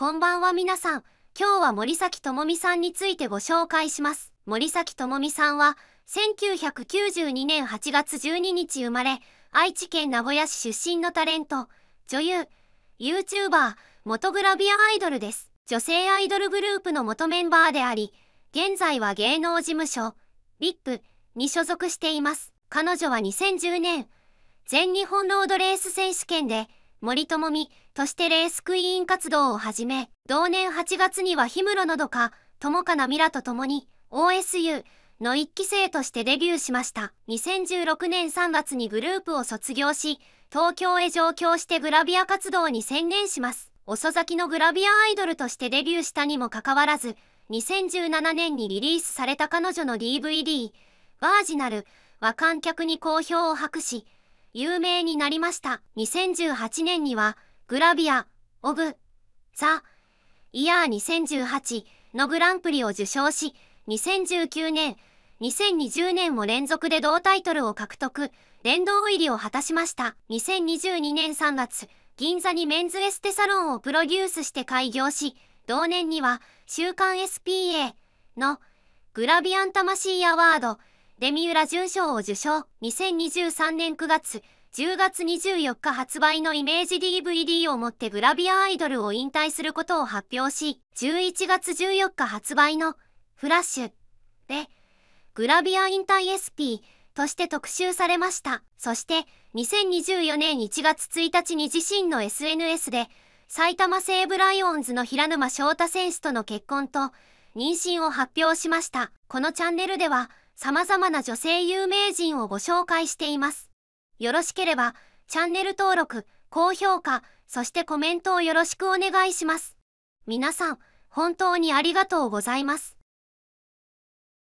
こんばんは皆さん。今日は森崎智美さんについてご紹介します。森崎智美さんは、1992年8月12日生まれ、愛知県名古屋市出身のタレント、女優、YouTuber、元グラビアアイドルです。女性アイドルグループの元メンバーであり、現在は芸能事務所、リップに所属しています。彼女は2010年、全日本ロードレース選手権で、森友美としてレースクイーン活動を始め、同年8月には氷室のどか、友かなミラと共に OSU の1期生としてデビューしました。2016年3月にグループを卒業し、東京へ上京してグラビア活動に専念します。遅咲きのグラビアアイドルとしてデビューしたにもかかわらず、2017年にリリースされた彼女の DVD、バージナルは観客に好評を博し、有名になりました。2018年には、グラビア、オブ、ザ、イヤー2018のグランプリを受賞し、2019年、2020年も連続で同タイトルを獲得、殿堂入りを果たしました。2022年3月、銀座にメンズエステサロンをプロデュースして開業し、同年には、週刊 SPA のグラビアン魂アワード、デミウラ準賞を受賞。2023年9月、10月24日発売のイメージ DVD をもってグラビアアイドルを引退することを発表し、11月14日発売のフラッシュで、グラビア引退 SP として特集されました。そして、2024年1月1日に自身の SNS で、埼玉西武ライオンズの平沼翔太選手との結婚と妊娠を発表しました。このチャンネルでは、様々な女性有名人をご紹介しています。よろしければ、チャンネル登録、高評価、そしてコメントをよろしくお願いします。皆さん、本当にありがとうございます。